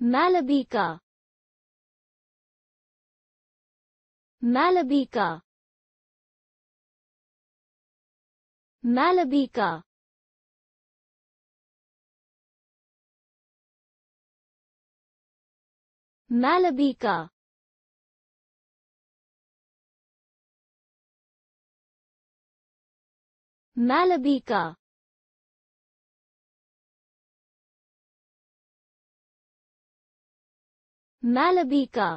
Malabika. Malabika. Malabika. Malabika. Malabika. Malabika.